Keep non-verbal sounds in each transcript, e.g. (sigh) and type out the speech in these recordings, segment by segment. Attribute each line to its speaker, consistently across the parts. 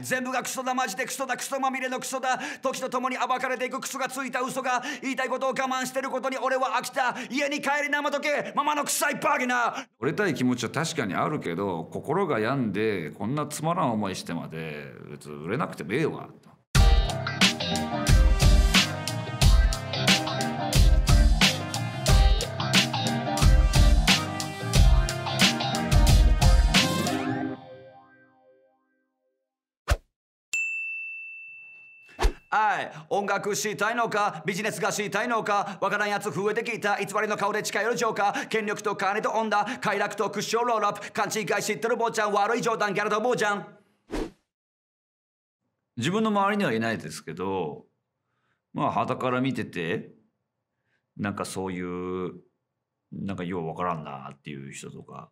Speaker 1: 全部がクソだマジでクソだクソまみれのクソだ時とともに暴かれていくクソがついた嘘が言いたいことを我慢してることに俺は飽きた家に帰り生とけママの臭いバーゲナ折れたい気持ちは確かにあるけど心が病んでこんなつまらん思いしてまで別に売れなくてもええわと。はい音楽したいのかビジネスがしたいのかわからんやつ増えてきた偽りの顔で近寄るカー権力と金と女快楽とクッションロールアップ勘違い知ってる坊ちゃん悪い冗談ギャルと坊ちゃん自分の周りにはいないですけどまあはたから見ててなんかそういうなんかようわからんなっていう人とか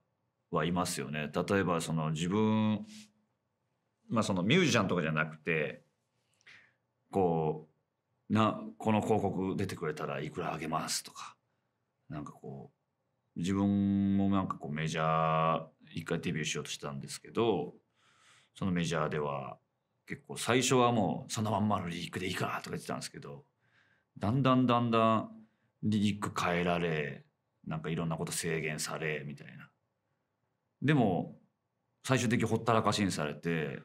Speaker 1: はいますよね。例えばその自分まあそのミュージシャンとかじゃなくてこうなこの広告出てくれたらいくらあげますとかなんかこう自分もなんかこうメジャー一回デビューしようとしたんですけどそのメジャーでは結構最初はもうそのまんまのリリクでいいかとか言ってたんですけどだんだんだんだんリリック変えられなんかいろんなこと制限されみたいな。でも最終的にほったらかしにされて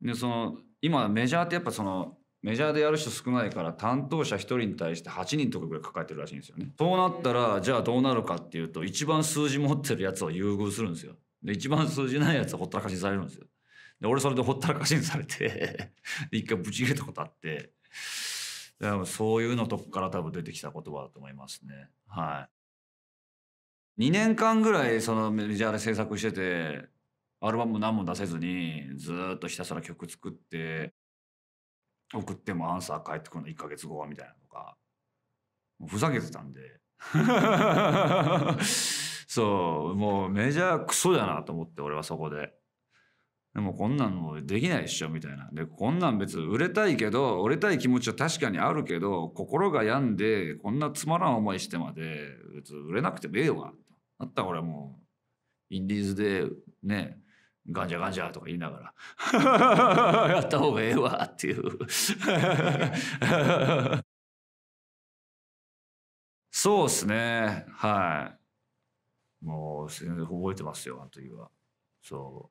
Speaker 1: でその今メジャーってやっぱそのメジャーでやる人少ないから担当者1人に対して8人とかぐらい抱えてるらしいんですよね。そうなったらじゃあどうなるかっていうと一番数字持ってるやつを優遇するんですよ。で一番数字ないやつはほったらかしにされるんですよ。で俺それでほったらかしにされて (laughs) 一回ブチ切れたことあって。だもそういうのとこから多分出てきた言葉だと思いますね。はい。2年間ぐらいそのメジャーで制作してて、アルバム何も出せずにずっとひたすら曲作って、送ってもアンサー返ってくるの1か月後はみたいなとかふざけてたんで
Speaker 2: (laughs)
Speaker 1: そうもうメジャークソだなと思って俺はそこで。でもこんなんもできないっしょみたいな。で、こんなん別に売れたいけど、売れたい気持ちは確かにあるけど、心が病んで、こんなつまらん思いしてまで、別に売れなくてもええわ。あったら俺もう、インディーズでね、ガンジャガンジャとか言いながら (laughs) やった方がええわっていう (laughs) そうっすねはいもう全然覚えてますよあの時はそ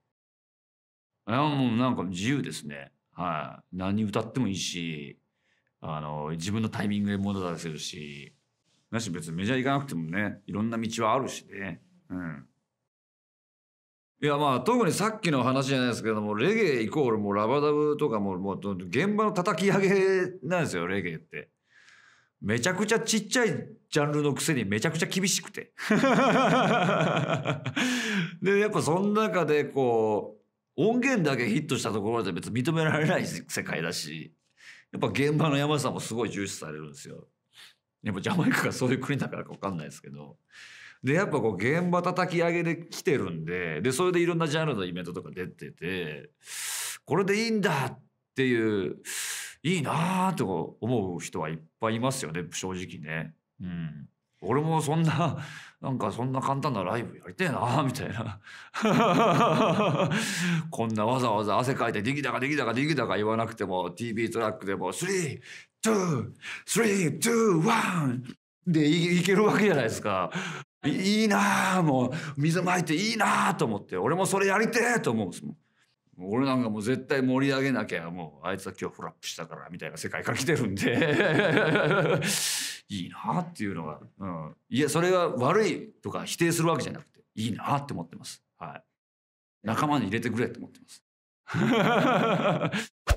Speaker 1: ういやもうなんか自由ですねはい何歌ってもいいしあの自分のタイミングで戻らせるしなし別にメジャー行かなくてもねいろんな道はあるしねうんいやまあ特にさっきの話じゃないですけどもレゲエイコールもうラバダブとかももう現場の叩き上げなんですよレゲエって。めちゃくちゃちっちゃいジャンルのくせにめちゃくちゃ厳しくて (laughs) でやっぱその中でこう音源だけヒットしたところで別に認められない世界だしやっぱ現場の山んもすごい重視されるんですよ。やっぱジャマイカがそういう国だからか分かんないですけど。で、やっぱこう現場叩き上げで来てるんで、で、それでいろんなジャンルのイベントとか出てて、これでいいんだっていう、いいなーと思う人はいっぱいいますよね、正直ね。うん。俺もそんな、なんかそんな簡単なライブやりてえなみたいな。(laughs) こんなわざわざ汗かいて、できたかできたかできたか言わなくても、TV トラックでも、3、t w ー t h r e でいけるわけじゃないですか。いいなあもう水まいていいなあと思って俺もそれやりてえと思うんですもん。俺なんかもう絶対盛り上げなきゃもうあいつは今日フラップしたからみたいな世界から来てるんで (laughs) いいなっていうのが、うん、いやそれが悪いとか否定するわけじゃなくていいなって思ってます。はい、仲間に入れてくれって思ってます。(laughs)